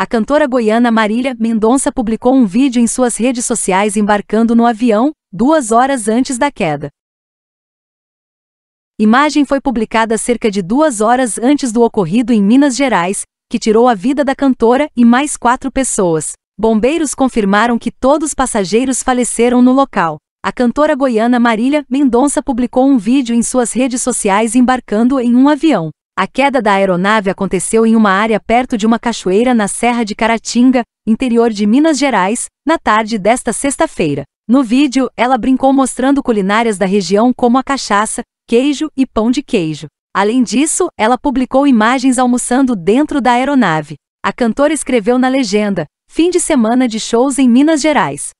A cantora goiana Marília Mendonça publicou um vídeo em suas redes sociais embarcando no avião, duas horas antes da queda. Imagem foi publicada cerca de duas horas antes do ocorrido em Minas Gerais, que tirou a vida da cantora e mais quatro pessoas. Bombeiros confirmaram que todos os passageiros faleceram no local. A cantora goiana Marília Mendonça publicou um vídeo em suas redes sociais embarcando em um avião. A queda da aeronave aconteceu em uma área perto de uma cachoeira na Serra de Caratinga, interior de Minas Gerais, na tarde desta sexta-feira. No vídeo, ela brincou mostrando culinárias da região como a cachaça, queijo e pão de queijo. Além disso, ela publicou imagens almoçando dentro da aeronave. A cantora escreveu na legenda: Fim de semana de shows em Minas Gerais.